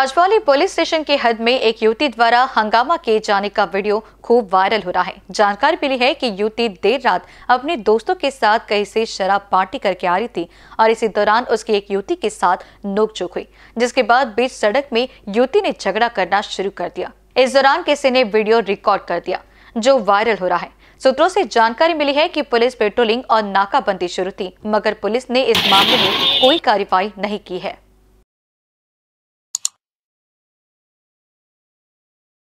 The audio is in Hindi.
काजवाली पुलिस स्टेशन के हद में एक युवती द्वारा हंगामा किए जाने का वीडियो खूब वायरल हो रहा है जानकारी मिली है कि युवती देर रात अपने दोस्तों के साथ कहीं से शराब पार्टी करके आ रही थी और इसी दौरान उसकी एक युवती के साथ नोकझोंक हुई जिसके बाद बीच सड़क में युवती ने झगड़ा करना शुरू कर दिया इस दौरान किसी ने वीडियो रिकॉर्ड कर दिया जो वायरल हो रहा है सूत्रों से जानकारी मिली है कि पुलिस पेट्रोलिंग और नाकाबंदी शुरू थी मगर पुलिस ने इस मामले में कोई कार्रवाई नहीं की है